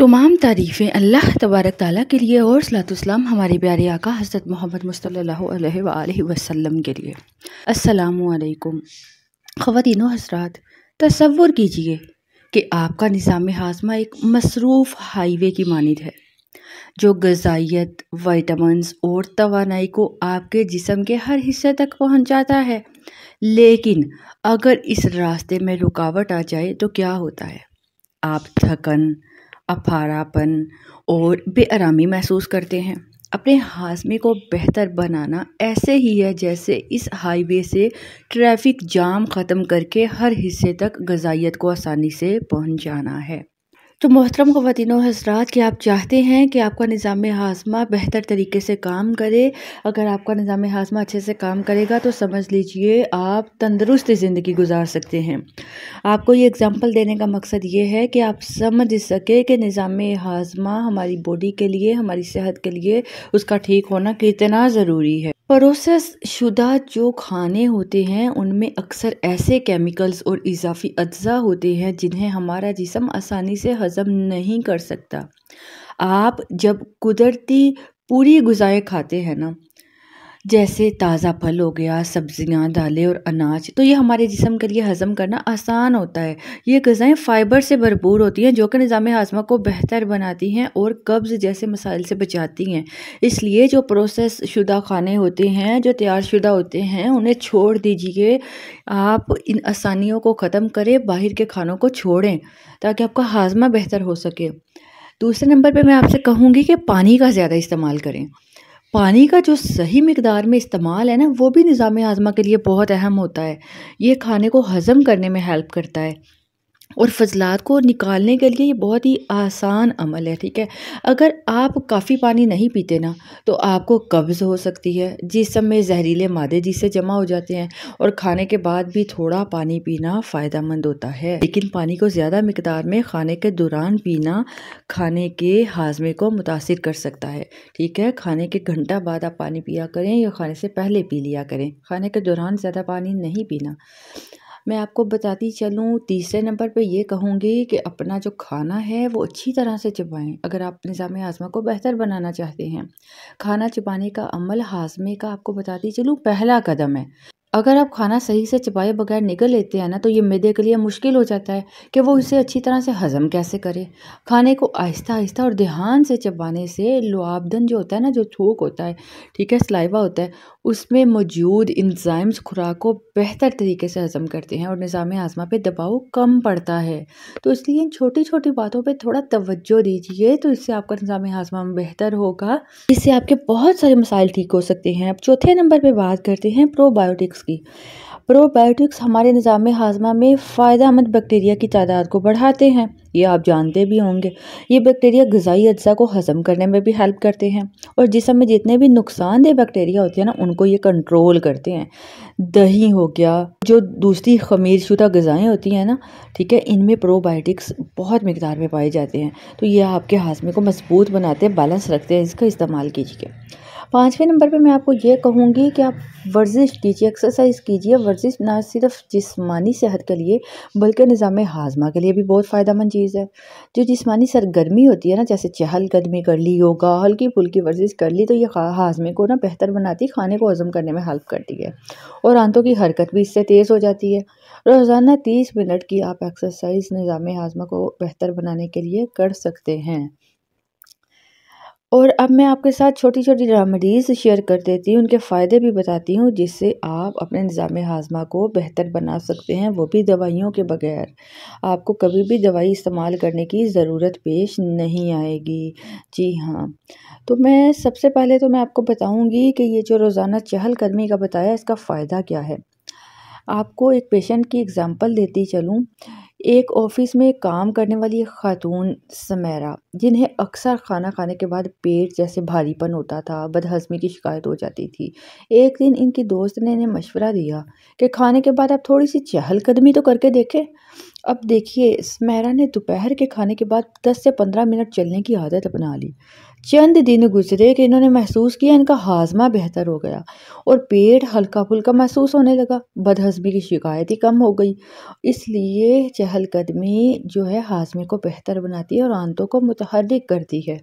तमाम तारीफ़ें अल्लाह तबारक ताली के लिए और सलातम हमारे प्यारे आका हज़रत मोहम्मद मुसल वसम के लिए असलकुम ख़वान हसरात तस्वुर कीजिए कि आपका निज़ाम हाजमा एक मसरूफ़ हाईवे की मानद है जो गजाइत वाइटमस और तोानाई को आपके जिसम के हर हिस्से तक पहुँचाता है लेकिन अगर इस रास्ते में रुकावट आ जाए तो क्या होता है आप थकन अपारापन और बेआरामी महसूस करते हैं अपने हाजमे को बेहतर बनाना ऐसे ही है जैसे इस हाईवे से ट्रैफिक जाम ख़त्म करके हर हिस्से तक गजाइत को आसानी से पहुंचाना है तो मोहतरम ख़वान हजरात कि आप चाहते हैं कि आपका निज़ाम हाजमा बेहतर तरीके से काम करे अगर आपका निज़ाम हाजमा अच्छे से काम करेगा तो समझ लीजिए आप तंदरुस्त ज़िंदगी गुजार सकते हैं आपको ये एग्ज़ाम्पल देने का मकसद ये है कि आप समझ सके कि निज़ाम हाजमा हमारी बॉडी के लिए हमारी सेहत के लिए उसका ठीक होना कितना ज़रूरी है प्रोसेस शुदा जो खाने होते हैं उनमें अक्सर ऐसे केमिकल्स और इजाफी अज्जा होते हैं जिन्हें हमारा जिसम आसानी से हज़म नहीं कर सकता आप जब कुदरती पूरी गुजाए खाते हैं ना जैसे ताज़ा फल हो गया सब्जियां दालें और अनाज तो ये हमारे जिसम के लिए हज़म करना आसान होता है ये गज़ाएँ फ़ाइबर से भरपूर होती हैं जो कि निज़ाम हाजमा को बेहतर बनाती हैं और कब्ज़ जैसे मसाइल से बचाती हैं इसलिए जो प्रोसेस शुदा खाने होते हैं जो तैयार शुदा होते हैं उन्हें छोड़ दीजिए आप इन आसानियों को ख़त्म करें बाहर के खानों को छोड़ें ताकि आपका हाजमा बेहतर हो सके दूसरे नंबर पर मैं आपसे कहूँगी कि पानी का ज़्यादा इस्तेमाल करें पानी का जो सही मकदार में इस्तेमाल है ना वो भी निज़ाम आज़मा के लिए बहुत अहम होता है ये खाने को हज़म करने में हेल्प करता है और फजलात को निकालने के लिए ये बहुत ही आसान अमल है ठीक है अगर आप काफ़ी पानी नहीं पीते ना तो आपको कब्ज़ हो सकती है जिसम में जहरीले मादे जिससे जमा हो जाते हैं और खाने के बाद भी थोड़ा पानी पीना फ़ायदेमंद होता है लेकिन पानी को ज़्यादा मकदार में खाने के दौरान पीना खाने के हाजमे को मुतासर कर सकता है ठीक है खाने के घंटा बाद आप पानी पिया करें या खाने से पहले पी लिया करें खाने के दौरान ज़्यादा पानी नहीं पीना मैं आपको बताती चलूँ तीसरे नंबर पे ये कहूँगी कि अपना जो खाना है वो अच्छी तरह से चिपाएँ अगर आप निज़ाम हाजमा को बेहतर बनाना चाहते हैं खाना चबाने का अमल हाजमे का आपको बताती चलूँ पहला कदम है अगर आप खाना सही से चबाए बगैर निगल लेते हैं ना तो ये मैदे के लिए मुश्किल हो जाता है कि वो इसे अच्छी तरह से हज़म कैसे करे खाने को आहिस्ता आहिस्ता और ध्यान से चबाने से लुआबदन जो होता है ना जो थूक होता है ठीक है सलाइवा होता है उसमें मौजूद इंजाइम्स खुराक को बेहतर तरीके से हज़म करते हैं और निज़ाम आज़मा पर दबाव कम पड़ता है तो इसलिए इन छोटी छोटी बातों पर थोड़ा तोज्जो दीजिए तो इससे आपका निज़ाम आज़मा में बेहतर होगा इससे आपके बहुत सारे मसाइल ठीक हो सकते हैं अब चौथे नंबर पर बात करते हैं प्रोबायोटिक्स की प्रोबायोटिक्स हमारे निज़ाम हाजमा में फ़ायदा मंद बैक्टीरिया की तादाद को बढ़ाते हैं ये आप जानते भी होंगे ये बैक्टीरिया गज़ाई अज्जा को हज़म करने में भी हेल्प करते हैं और जिसम में जितने भी नुकसानदेह बैक्टीरिया होते हैं ना उनको ये कंट्रोल करते हैं दही हो गया जो दूसरी खमीर शुदा गज़ाएँ होती हैं ना ठीक है इनमें प्रोबायोटिक्स बहुत मकदार में पाए जाते हैं तो ये आपके हाजमे को मजबूत बनाते हैं बैलेंस रखते हैं इसका इस्तेमाल कीजिए पाँचवें नंबर पे मैं आपको ये कहूँगी कि आप वर्जिश कीजिए एक्सरसाइज कीजिए वर्जिश ना सिर्फ जिस्मानी सेहत के लिए बल्कि निज़ाम हाजमा के लिए भी बहुत फ़ायदा चीज़ है जो जिस्मानी सरगर्मी होती है ना जैसे चहल कदमी कर ली योगा हल्की फुल्की वर्जिश कर ली तो ये हाजमे को ना बेहतर बनाती खाने को हज़म करने में हेल्प करती है और आंतों की हरकत भी इससे तेज़ हो जाती है रोज़ाना तीस मिनट की आप एक्सरसाइज निज़ाम हाजमा को बेहतर बनाने के लिए कर सकते हैं और अब मैं आपके साथ छोटी छोटी रेमडीज़ शेयर कर देती हूँ उनके फ़ायदे भी बताती हूँ जिससे आप अपने निज़ाम हाजमा को बेहतर बना सकते हैं वो भी दवाइयों के बगैर आपको कभी भी दवाई इस्तेमाल करने की ज़रूरत पेश नहीं आएगी जी हाँ तो मैं सबसे पहले तो मैं आपको बताऊँगी कि ये जो रोज़ाना चहलकदमी का बताया इसका फ़ायदा क्या है आपको एक पेशेंट की एग्ज़ाम्पल देती चलूँ एक ऑफिस में काम करने वाली एक खातून समेरा जिन्हें अक्सर खाना खाने के बाद पेट जैसे भारीपन होता था बदहजमी की शिकायत हो जाती थी एक दिन इनकी दोस्त ने इन्हें मशवरा दिया कि खाने के बाद आप थोड़ी सी चहलकदमी तो करके देखें अब देखिए स्मैरा ने दोपहर के खाने के बाद 10 से 15 मिनट चलने की आदत अपना ली चंद दिन गुजरे कि इन्होंने महसूस किया इनका हाजमा बेहतर हो गया और पेट हल्का फुल्का महसूस होने लगा बदहजमी की शिकायत ही कम हो गई इसलिए चहलकदमी जो है हाजमे को बेहतर बनाती है और आंतों को मुतहरक करती है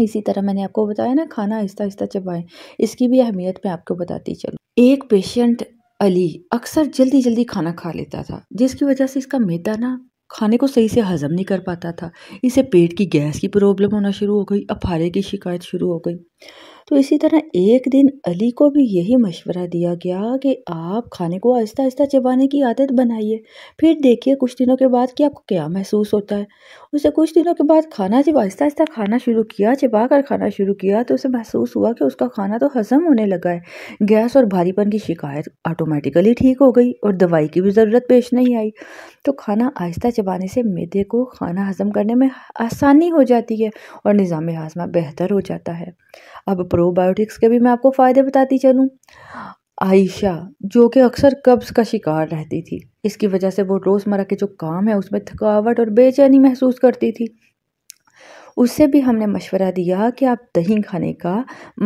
इसी तरह मैंने आपको बताया ना खाना आहिस्ता आहिस्ता चबाएं इसकी भी अहमियत मैं आपको बताती चलूँ एक पेशेंट अली अक्सर जल्दी जल्दी खाना खा लेता था जिसकी वजह से इसका मेदा ना खाने को सही से हजम नहीं कर पाता था इसे पेट की गैस की प्रॉब्लम होना शुरू हो गई अफारे की शिकायत शुरू हो गई तो इसी तरह एक दिन अली को भी यही मशवरा दिया गया कि आप खाने को आहिस्ता आहिस्ता चबाने की आदत बनाइए फिर देखिए कुछ दिनों के बाद कि आपको क्या महसूस होता है उसे कुछ दिनों के बाद खाना जब आहिस्ता आहिस्ता खाना शुरू किया चबा कर खाना शुरू किया तो उसे महसूस हुआ कि उसका खाना तो हजम होने लगा है गैस और भारीपन की शिकायत ऑटोमेटिकली ठीक हो गई और दवाई की भी ज़रूरत पेश नहीं आई तो खाना आहिस्ता चबाने से मेदे को खाना हजम करने में आसानी हो जाती है और निज़ाम हाजमा बेहतर हो जाता है अब प्रोबायोटिक्स के भी मैं आपको फ़ायदे बताती चलूँ आयशा जो कि अक्सर कब्ज़ का शिकार रहती थी इसकी वजह से वो रोज़मर्रा के जो काम है उसमें थकावट और बेचैनी महसूस करती थी उससे भी हमने मशवरा दिया कि आप दही खाने का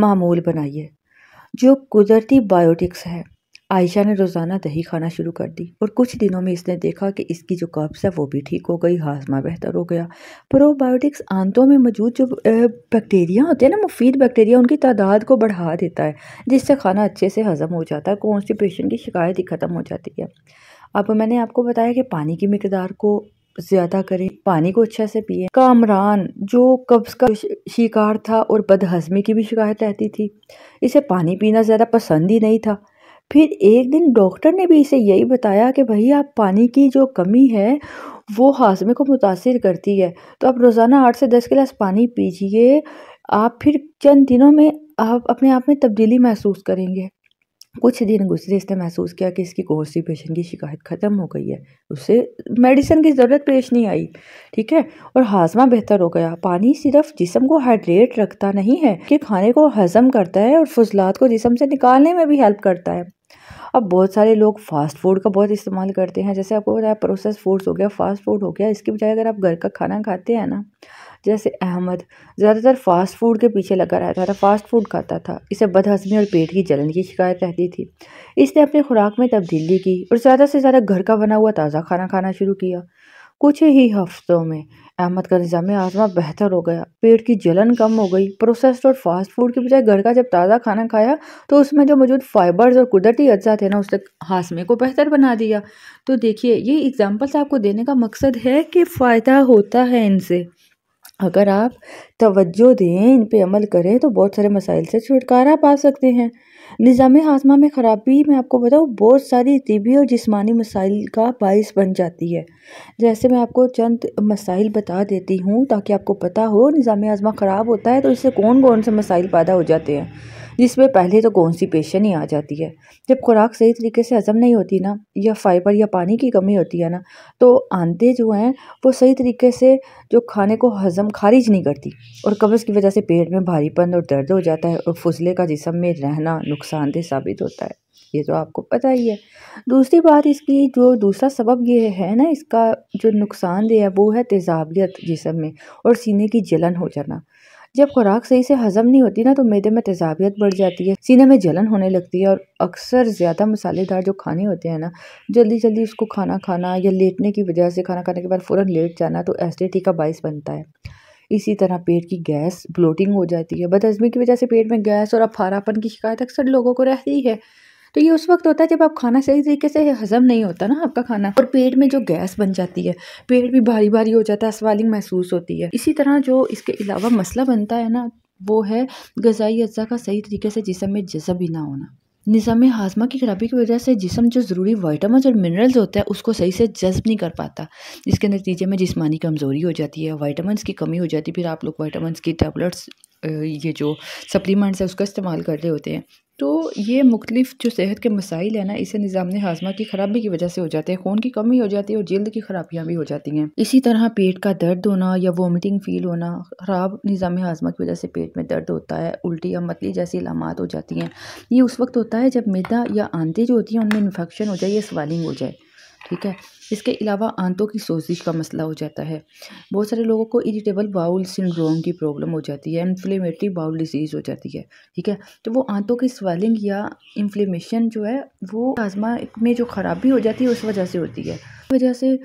मामूल बनाइए जो कुदरती बायोटिक्स है आयशा ने रोज़ाना दही खाना शुरू कर दी और कुछ दिनों में इसने देखा कि इसकी जो कब्ज़ है वो भी ठीक हो गई हाजमा बेहतर हो गया प्रोबायोटिक्स आंतों में मौजूद जो बैक्टीरिया होते हैं ना मुफीद बैक्टीरिया उनकी तादाद को बढ़ा देता है जिससे खाना अच्छे से हज़म हो जाता है कॉन्स्टिपेशन की शिकायत ही ख़त्म हो जाती है अब मैंने आपको बताया कि पानी की मकदार को ज़्यादा करें पानी को अच्छे से पिए कामरान जो कब्ज़ का शिकार था और बदहजमी की भी शिकायत रहती थी इसे पानी पीना ज़्यादा पसंद ही नहीं था फिर एक दिन डॉक्टर ने भी इसे यही बताया कि भैया पानी की जो कमी है वो हाजमे को मुतासर करती है तो आप रोज़ाना आठ से दस गिलास पानी पीजिए आप फिर चंद दिनों में आप अपने आप में तब्दीली महसूस करेंगे कुछ दिन गुजरे इसने महसूस किया कि इसकी कॉन्स्टिपेशन की शिकायत ख़त्म हो गई है उसे मेडिसिन की ज़रूरत पेश नहीं आई ठीक है और हाजमा बेहतर हो गया पानी सिर्फ जिसम को हाइड्रेट रखता नहीं है कि खाने को हजम करता है और फजलात को जिसम से निकालने में भी हेल्प करता है अब बहुत सारे लोग फास्ट फूड का बहुत इस्तेमाल करते हैं जैसे आपको बताया प्रोसेस फूड्स हो गया फास्ट फूड हो गया इसके बजाय अगर आप घर का खाना खाते हैं ना जैसे अहमद ज़्यादातर फ़ास्ट फूड के पीछे लगा रहता था फ़ास्ट फूड खाता था इसे बदहज़मी और पेट की जलन की शिकायत रहती थी इसने अपनी खुराक में तब्दीली की और ज़्यादा से ज़्यादा घर का बना हुआ ताज़ा खाना खाना शुरू किया कुछ ही हफ्तों में अहमद का निज़ाम आज़मा बेहतर हो गया पेट की जलन कम हो गई प्रोसेस्ड और फास्ट फूड के बजाय घर का जब ताज़ा खाना खाया तो उसमें जो मौजूद फाइबर्स और कुदरती अज्जा थे ना उसने हाजमे को बेहतर बना दिया तो देखिए ये एग्ज़ाम्पल्स आपको देने का मकसद है कि फ़ायदा होता है इनसे अगर आप तवज्जो दें इन पे अमल करें तो बहुत सारे मसाइल से छुटकारा पा सकते हैं निज़ाम हाजमा में ख़राबी मैं आपको बताऊँ बहुत सारी तबी और जिस्मानी मसाइल का बायस बन जाती है जैसे मैं आपको चंद मसाइल बता देती हूँ ताकि आपको पता हो निज़ाम हाजमा ख़राब होता है तो इससे कौन कौन से मसाइल पैदा हो जाते हैं जिसमें पहले तो कॉन्स्टिपेशन ही आ जाती है जब खुराक सही तरीके से हज़म नहीं होती ना या फाइबर या पानी की कमी होती है ना तो आंधे जो हैं वो सही तरीके से जो खाने को हज़म खारिज नहीं करती और कब्ज़ की वजह से पेट में भारीपन और दर्द हो जाता है और फुसले का जिसम में रहना नुकसानदेह साबित होता है ये तो आपको पता ही है दूसरी बात इसकी जो दूसरा सबब ये है ना इसका जो नुकसानदेह है वो है तेज़ाबियत जिसम में और सीने की जलन हो जाना जब खुराक सही से हजम नहीं होती ना तो मैदे में तेजाबियत बढ़ जाती है सीने में जलन होने लगती है और अक्सर ज़्यादा मसालेदार जो खाने होते हैं ना जल्दी जल्दी उसको खाना खाना या लेटने की वजह से खाना खाने के बाद फ़ौरन लेट जाना तो एसिडिटी का बायस बनता है इसी तरह पेट की गैस ब्लोटिंग हो जाती है बदहजमी की वजह से पेट में गैस और अफारापन की शिकायत अक्सर लोगों को रहती है तो ये उस वक्त होता है जब आप खाना सही तरीके से हजम नहीं होता ना आपका खाना और पेट में जो गैस बन जाती है पेट भी भारी भारी हो जाता है स्वालिंग महसूस होती है इसी तरह जो इसके अलावा मसला बनता है ना वो है गजाई अज्जा का सही तरीके से जिसम में जजब ही ना होना निज़ाम हाजमा की खराबी की वजह से जिसम जो ज़रूरी वाइटामस और मिनरल्स होते हैं उसको सही से जज्ब नहीं कर पाता जिसके नतीजे में जिसमानी कमज़ोरी हो जाती है वाइटामस की कमी हो जाती है फिर आप लोग वाइटामस की टैबलेट्स ये जो सप्लीमेंट्स है उसका इस्तेमाल कर रहे होते हैं तो ये मुख्तफ जो सेहत के मसाइल हैं ना इसे निज़ाम हाजमा की ख़राबी की वजह से हो जाते हैं खून की कमी हो जाती है और जल्द की खराबियाँ भी हो जाती हैं इसी तरह पेट का दर्द होना या वोमिटिंग फील होना ख़राब निज़ाम हाजमा की वजह से पेट में दर्द होता है उल्टी या मतली जैसी लामात हो जाती हैं ये उस वक्त होता है जब मैदा या आंधी जो होती हैं उनमें इन्फेक्शन हो जाए या स्वालिंग हो जाए ठीक है इसके अलावा आंतों की सोजिश का मसला हो जाता है बहुत सारे लोगों को इरिटेबल बाउल सिंड्रोम की प्रॉब्लम हो जाती है इन्फ्लेमेटरी बाउल डिजीज़ हो जाती है ठीक है तो वो आंतों की स्वेलिंग या इन्फ्लेमेशन जो है वो आजमा में जो ख़राबी हो जाती है उस वजह से होती है वजह से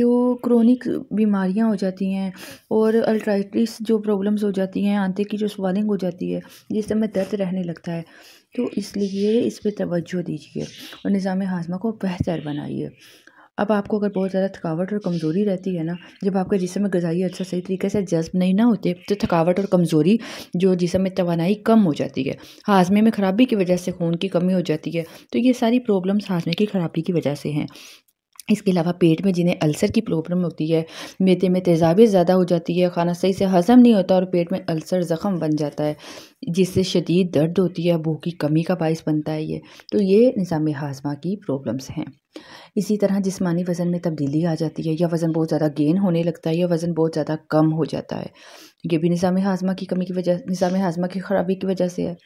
जो क्रोनिक बीमारियां हो जाती हैं और अल्ट्राइटिस जो प्रॉब्लम्स हो जाती हैं आंते की जो स्वालिंग हो जाती है जिस समय दर्द रहने लगता है तो इसलिए इस पर तवज्जो दीजिए और निज़ाम हाजमा को बेहतर बनाइए अब आपको अगर बहुत ज़्यादा थकावट और कमज़ोरी रहती है ना जब आपके जिसम में गज़ाई अच्छा सही तरीके से जज्ब नहीं ना होते तो थकावट और कमज़ोरी जो जिसम में तोानाई कम हो जाती है हाजमे में ख़राबी की वजह से खून की कमी हो जाती है तो ये सारी प्रॉब्लम्स हाजमे की ख़राबी की वजह से हैं इसके अलावा पेट में जिन्हें अल्सर की प्रॉब्लम होती है मेदे में तेजाबी ज़्यादा हो जाती है खाना सही से हज़म नहीं होता और पेट में अल्सर ज़ख़म बन जाता है जिससे शदीद दर्द होती है भूख की कमी का बायस बनता है ये तो ये निज़ाम हाजमा की प्रॉब्लम्स हैं इसी तरह जिसमानी वज़न में तब्दीली आ जाती है या वज़न बहुत ज़्यादा गेन होने लगता है या वज़न बहुत ज़्यादा कम हो जाता है ये भी निज़ाम हाजमा की कमी की वजह निज़ाम हाजमा की ख़राबी की वजह से है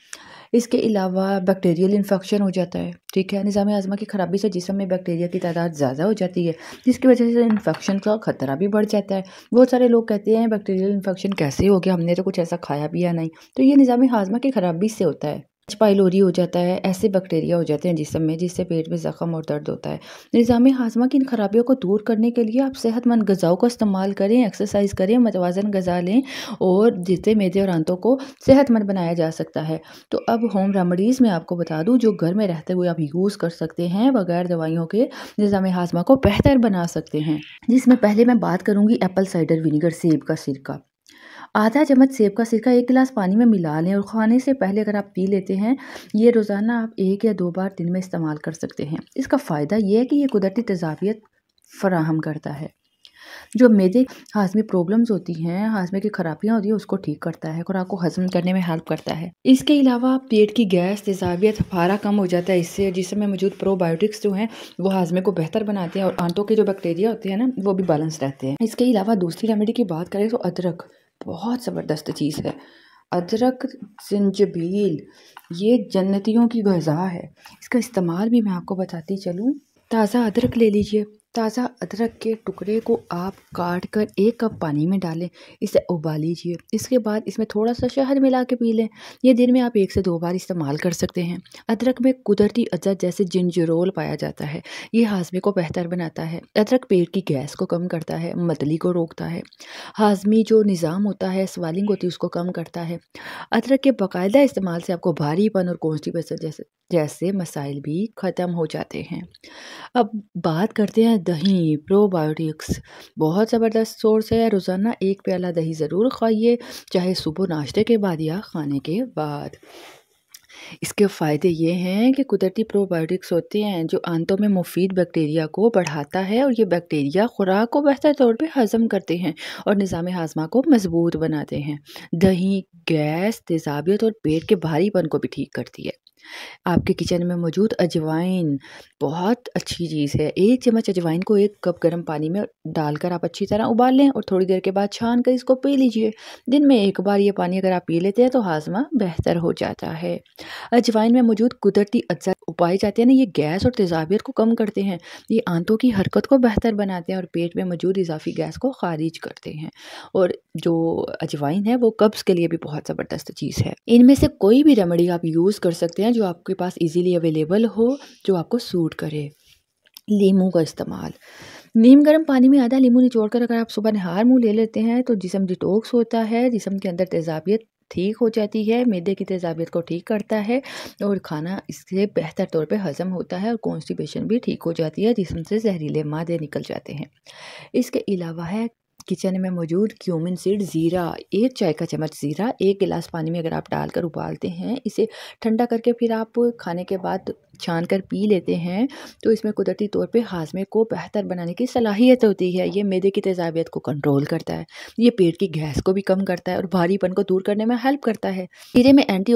इसके अलावा बैक्टीरियल इन्फेक्शन हो जाता है ठीक है निज़ाम आज़मा की ख़राबी से जिसम में बैक्टीरिया की तादाद ज़्यादा हो जाती है जिसकी वजह से इन्फेक्शन का ख़तरा भी बढ़ जाता है बहुत सारे लोग कहते हैं बैक्टीरियल इन्फेक्शन कैसे हो गया हमने तो कुछ ऐसा खाया पिया नहीं तो ये निज़ाम हाजमा की ख़राबी से होता है पाइलोरी हो जाता है ऐसे बैक्टीरिया हो जाते हैं जिसम में जिससे पेट में ज़ख़म और दर्द होता है निज़ाम हाजमा की इन खराबियों को दूर करने के लिए आप सेहतमंद गज़ाओं का इस्तेमाल करें एक्सरसाइज करें मतवाजन गज़ा लें और जिससे मेदे और आंतों को सेहतमंद बनाया जा सकता है तो अब होम रेमडीज़ में आपको बता दूँ जो घर में रहते हुए आप यूज़ कर सकते हैं बगैर दवाइयों के निज़ाम हाजमा को बेहतर बना सकते हैं जिसमें पहले मैं बात करूँगी एप्पल साइडर विनीगर सेब का सिरका आधा चम्मच सेब का सिरका एक गिलास पानी में मिला लें और खाने से पहले अगर आप पी लेते हैं ये रोज़ाना आप एक या दो बार दिन में इस्तेमाल कर सकते हैं इसका फ़ायदा यह है कि ये कुदरती तजावियत फराहम करता है जो मेदे हाजमी प्रॉब्लम्स होती हैं हाजमे की खराबियाँ होती हैं उसको ठीक करता है और आपको हजम करने में हेल्प करता है इसके अलावा पेट की गैस तेजावियत फारा कम हो जाता है इससे जिसमें मौजूद प्रोबायोटिक्स जो हैं वो हाजमे को बेहतर बनाते हैं और आंतों के जो बैक्टीरिया होते हैं ना वो भी बैलेंस रहते हैं इसके अलावा दूसरी रेमेडी की बात करें तो अदरक बहुत ज़बरदस्त चीज़ है अदरक जंजबील ये जन्नतियों की गज़ा है इसका इस्तेमाल भी मैं आपको बताती चलूँ ताज़ा अदरक ले लीजिए ताज़ा अदरक के टुकड़े को आप काट कर एक कप पानी में डालें इसे उबाल लीजिए इसके बाद इसमें थोड़ा सा शहद मिला के पी लें यह दिन में आप एक से दो बार इस्तेमाल कर सकते हैं अदरक में कुदरती अजद जैसे जिंजरोल पाया जाता है ये हाजमे को बेहतर बनाता है अदरक पेट की गैस को कम करता है मतली को रोकता है हाजमी जो निज़ाम होता है स्वालिंग होती है उसको कम करता है अदरक के बाकायदा इस्तेमाल से आपको भारीपन और कॉन्स्टिपेशन जैसे जैसे मसाइल भी ख़त्म हो जाते हैं अब बात करते हैं दही प्रोबायोटिक्स बहुत ज़बरदस्त सोर्स है रोज़ाना एक प्याला दही ज़रूर खाइए चाहे सुबह नाश्ते के बाद या खाने के बाद इसके फ़ायदे ये हैं कि कुदरती प्रोबायोटिक्स होते हैं जो आंतों में मुफीद बैक्टीरिया को बढ़ाता है और ये बैक्टीरिया खुराक को बेहतर तौर पे हज़म करते हैं और निज़ाम हाजमा को मजबूत बनाते हैं दही गैस तेजाबियत और पेट के भारीपन को भी ठीक करती है आपके किचन में मौजूद अजवाइन बहुत अच्छी चीज़ है एक चम्मच अजवाइन को एक कप गर्म पानी में डालकर आप अच्छी तरह उबाल लें और थोड़ी देर के बाद छान कर इसको पी लीजिए दिन में एक बार ये पानी अगर आप पी लेते हैं तो हाजमा बेहतर हो जाता है अजवाइन में मौजूद कुदरती अज्जा उपाय जाते हैं ना ये गैस और तेजाबियत को कम करते हैं ये आंतों की हरकत को बेहतर बनाते हैं और पेट में मौजूद इजाफी गैस को खारिज करते हैं और जो अजवाइन है वो कब्ज़ के लिए भी बहुत ज़बरदस्त चीज़ है इनमें से कोई भी रेमेडी आप यूज़ कर सकते हैं हैं जो आपके पास इजीली अवेलेबल हो जो आपको सूट करे लीमू का इस्तेमाल नीम गर्म पानी में आधा लीमू निचोड़ कर अगर आप सुबह नहार मुँह ले लेते हैं तो जिसम डिटोक्स होता है जिसम के अंदर तेजाबियत ठीक हो जाती है मैदे की तेजाबियत को ठीक करता है और खाना इससे बेहतर तौर पे हजम होता है और कॉन्स्टिपेशन भी ठीक हो जाती है जिसम से जहरीले मादे निकल जाते हैं इसके अलावा है किचन में मौजूद क्यूमिन सीड ज़ीरा एक चाय का चम्मच ज़ीरा एक गिलास पानी में अगर आप डालकर उबालते हैं इसे ठंडा करके फिर आप खाने के बाद छान कर पी लेते हैं तो इसमें कुदरती तौर पे हाजमे को बेहतर बनाने की सलाहियत होती है ये मैदे की तेजाबियत को कंट्रोल करता है ये पेट की गैस को भी कम करता है और भारीपन को दूर करने में हेल्प करता है जीरे में एंटी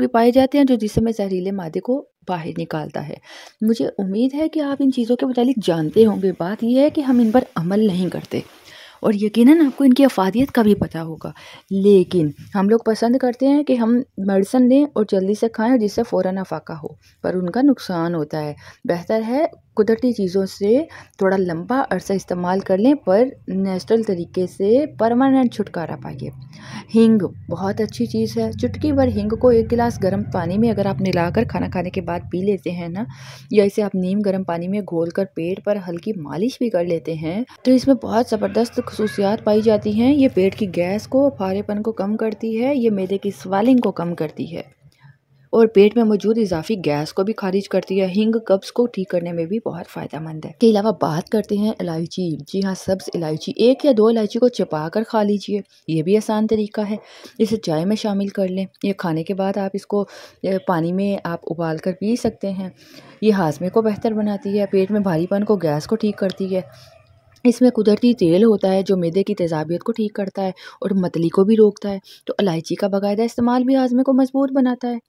भी पाए जाते हैं जो जिसमें जहरीले मादे को बाहर निकालता है मुझे उम्मीद है कि आप इन चीज़ों के मतलब जानते होंगे बात यह है कि हम इन पर अमल नहीं करते और यकीनन आपको इनकी अफादियत का भी पता होगा लेकिन हम लोग पसंद करते हैं कि हम मेडिसन लें और जल्दी से खाएँ जिससे फ़ौर अफ़ाका हो पर उनका नुकसान होता है बेहतर है कुदरती चीज़ों से थोड़ा लंबा अरसा इस्तेमाल कर लें पर नेचुरल तरीके से परमानेंट छुटकारा पाइए हींग बहुत अच्छी चीज़ है चुटकी भर हींग को एक गिलास गर्म पानी में अगर आप मिलाकर खाना खाने के बाद पी लेते हैं ना या इसे आप नीम गर्म पानी में घोल कर पेट पर हल्की मालिश भी कर लेते हैं तो इसमें बहुत ज़बरदस्त खसूसियात पाई जाती हैं ये पेट की गैस को फारेपन को कम करती है ये मेदे की स्वालिंग को कम करती है और पेट में मौजूद इजाफी गैस को भी खारिज करती है हिंग कब्ज़ को ठीक करने में भी बहुत फ़ायदा मंद है के अलावा बात करते हैं इलायची जी हाँ सब्ज़ इलायची एक या दो इलायची को चपा कर खा लीजिए यह भी आसान तरीका है इसे चाय में शामिल कर लें यह खाने के बाद आप इसको पानी में आप उबाल कर पी सकते हैं यह हाजमे को बेहतर बनाती है पेट में भारीपन को गैस को ठीक करती है इसमें कुदरती तेल होता है जो मैदे की तेजाबियत को ठीक करता है और मतली को भी रोकता है तो इलायची का बाकायदा इस्तेमाल भी हाजमे को मजबूत बनाता है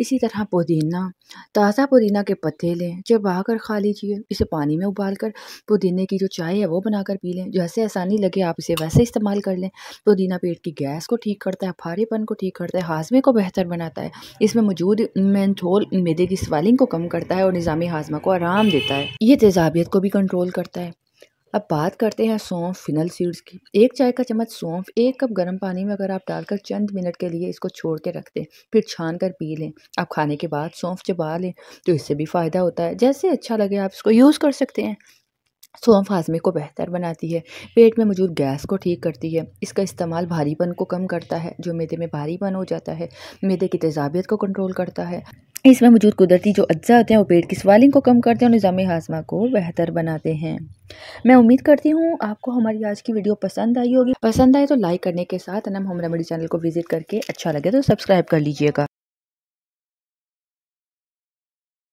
इसी तरह पुदीना ताज़ा पुदीना के पत्ते लें चबा कर खा लीजिए इसे पानी में उबाल कर पुदीने की जो चाय है वो बनाकर पी लें जैसे आसानी लगे आप इसे वैसे इस्तेमाल कर लें पुदीना पेट की गैस को ठीक करता है फारेपन को ठीक करता है हाजमे को बेहतर बनाता है इसमें मौजूद मैंथोल मैदे की स्वेलिंग को कम करता है और निज़ामी हाजमा को आराम देता है ये तेजाबियत को भी कंट्रोल करता है अब बात करते हैं सौंफ फिनल सीड्स की एक चाय का चम्मच सौंफ एक कप गर्म पानी में अगर आप डालकर चंद मिनट के लिए इसको छोड़ के रख दें फिर छान कर पी लें आप खाने के बाद सौंफ चबा लें तो इससे भी फ़ायदा होता है जैसे अच्छा लगे आप इसको यूज़ कर सकते हैं सोम हाजमे को बेहतर बनाती है पेट में मौजूद गैस को ठीक करती है इसका इस्तेमाल भारीपन को कम करता है जो मैदे में भारीपन हो जाता है मैदे की तेजाबियत को कंट्रोल करता है इसमें मौजूद कुदरती जो अज्जा होते हैं वो पेट की स्वालिंग को कम करते हैं और निज़ाम हाजमा को बेहतर बनाते हैं मैं उम्मीद करती हूँ आपको हमारी आज की वीडियो पसंद आई होगी पसंद आए तो लाइक करने के साथ अनम होम रेमेडी चैनल को विजिट करके अच्छा लगे तो सब्सक्राइब कर लीजिएगा